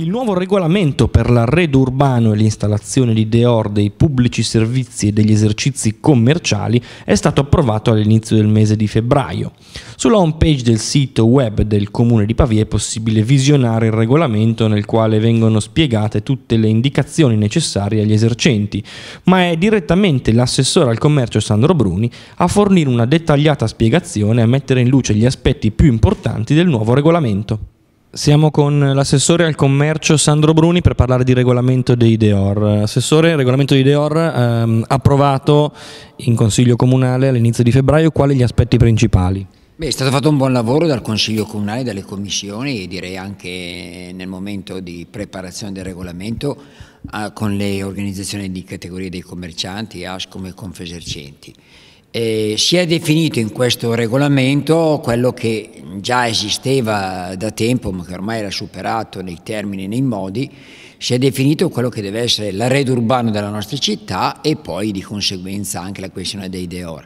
Il nuovo regolamento per l'arredo urbano e l'installazione di deor dei pubblici servizi e degli esercizi commerciali è stato approvato all'inizio del mese di febbraio. Sulla homepage del sito web del comune di Pavia è possibile visionare il regolamento nel quale vengono spiegate tutte le indicazioni necessarie agli esercenti, ma è direttamente l'assessore al commercio Sandro Bruni a fornire una dettagliata spiegazione e a mettere in luce gli aspetti più importanti del nuovo regolamento. Siamo con l'assessore al commercio Sandro Bruni per parlare di regolamento dei Deor. Assessore, regolamento dei Deor ehm, approvato in Consiglio Comunale all'inizio di febbraio, quali gli aspetti principali? Beh, è stato fatto un buon lavoro dal Consiglio Comunale, dalle commissioni e direi anche nel momento di preparazione del regolamento eh, con le organizzazioni di categoria dei commercianti, ASCOM e Confesercenti. Eh, si è definito in questo regolamento quello che già esisteva da tempo, ma che ormai era superato nei termini e nei modi, si è definito quello che deve essere l'arredo urbano della nostra città e poi di conseguenza anche la questione dei deor.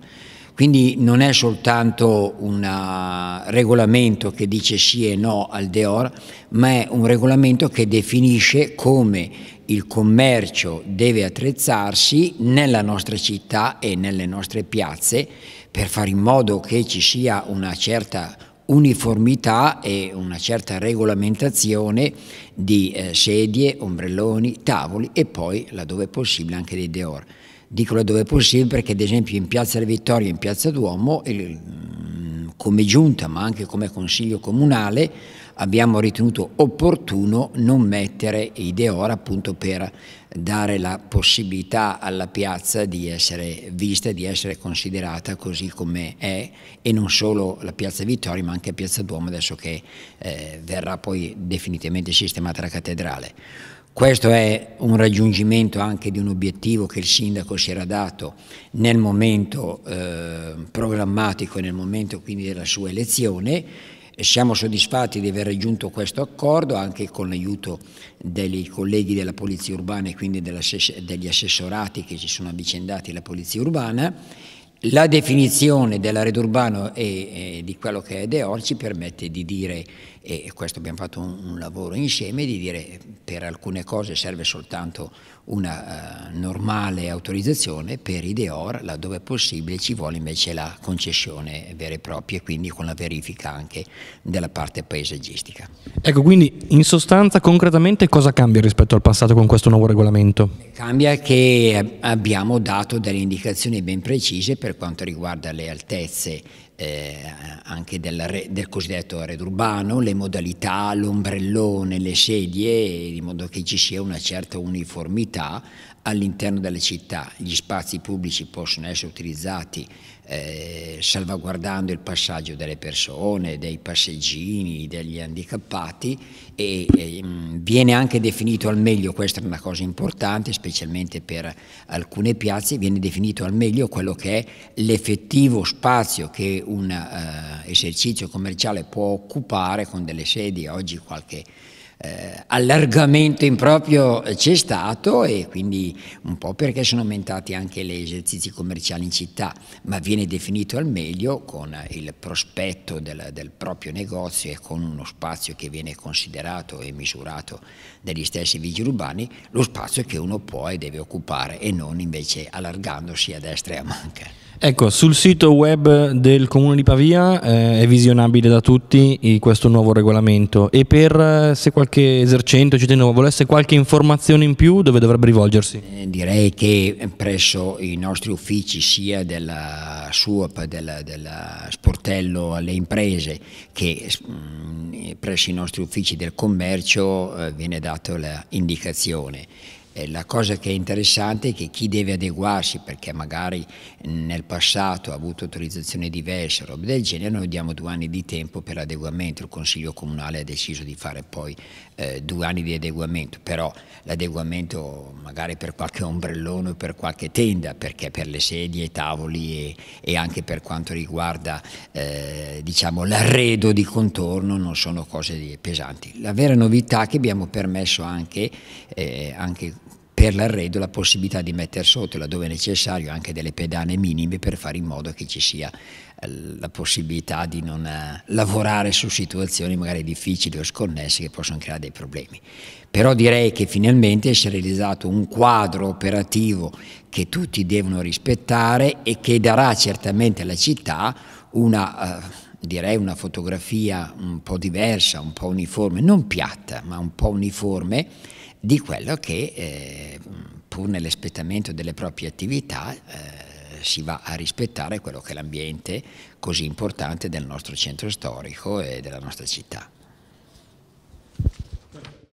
Quindi non è soltanto un ah, regolamento che dice sì e no al deor, ma è un regolamento che definisce come il commercio deve attrezzarsi nella nostra città e nelle nostre piazze per fare in modo che ci sia una certa uniformità e una certa regolamentazione di eh, sedie, ombrelloni, tavoli e poi, laddove è possibile, anche dei deor. Dico laddove è possibile perché ad esempio in Piazza della Vittoria, in Piazza Duomo, il, mm, come giunta ma anche come consiglio comunale abbiamo ritenuto opportuno non mettere Ideora appunto per dare la possibilità alla piazza di essere vista, di essere considerata così come è e non solo la piazza Vittoria ma anche piazza Duomo adesso che eh, verrà poi definitivamente sistemata la cattedrale. Questo è un raggiungimento anche di un obiettivo che il sindaco si era dato nel momento eh, programmatico e nel momento quindi della sua elezione siamo soddisfatti di aver raggiunto questo accordo anche con l'aiuto dei colleghi della Polizia Urbana e quindi degli assessorati che ci sono avvicendati alla Polizia Urbana. La definizione dell'area urbana e, di quello che è De Or ci permette di dire, e questo abbiamo fatto un, un lavoro insieme, di dire per alcune cose serve soltanto una uh, normale autorizzazione per i Deor, laddove è possibile ci vuole invece la concessione vera e propria e quindi con la verifica anche della parte paesaggistica. Ecco, quindi in sostanza concretamente cosa cambia rispetto al passato con questo nuovo regolamento? Cambia che abbiamo dato delle indicazioni ben precise per quanto riguarda le altezze eh, anche del, del, cosiddetto arredo urbano, le modalità, l'ombrellone, le sedie, in modo che ci sia una certa uniformità all'interno delle città gli spazi pubblici possono essere utilizzati eh, salvaguardando il passaggio delle persone, dei passeggini, degli handicappati e eh, viene anche definito al meglio, questa è una cosa importante specialmente per alcune piazze, viene definito al meglio quello che è l'effettivo spazio che un eh, esercizio commerciale può occupare con delle sedie, oggi qualche eh, allargamento improprio eh, c'è stato e quindi un po' perché sono aumentati anche gli esercizi commerciali in città, ma viene definito al meglio con il prospetto del, del proprio negozio e con uno spazio che viene considerato e misurato dagli stessi vigili urbani, lo spazio che uno può e deve occupare e non invece allargandosi a destra e a manca. Ecco, sul sito web del Comune di Pavia eh, è visionabile da tutti eh, questo nuovo regolamento e per eh, se qualche esercente o cittadino volesse qualche informazione in più dove dovrebbe rivolgersi? Eh, direi che presso i nostri uffici sia della SUAP, del Sportello alle imprese che mh, mm, presso i nostri uffici del commercio eh, viene data l'indicazione eh, la cosa che è interessante è che chi deve adeguarsi perché magari nel passato ha avuto autorizzazioni diverse, roba del genere, noi diamo due anni di tempo per l'adeguamento, il Consiglio Comunale ha deciso di fare poi eh, due anni di adeguamento, però l'adeguamento magari per qualche ombrellone o per qualche tenda, perché per le sedie, i tavoli e, e, anche per quanto riguarda eh, diciamo, l'arredo di contorno non sono cose pesanti. La vera novità è che abbiamo permesso anche, eh, anche per l'arredo la possibilità di mettere sotto, laddove è necessario, anche delle pedane minime per fare in modo che ci sia eh, la possibilità di non eh, lavorare su situazioni magari difficili o sconnesse che possono creare dei problemi. Però direi che finalmente si è realizzato un quadro operativo che tutti devono rispettare e che darà certamente alla città una... Uh, direi una fotografia un po' diversa, un po' uniforme, non piatta, ma un po' uniforme, di quello che eh, pur nell'espletamento delle proprie attività eh, si va a rispettare quello che è l'ambiente così importante del nostro centro storico e della nostra città.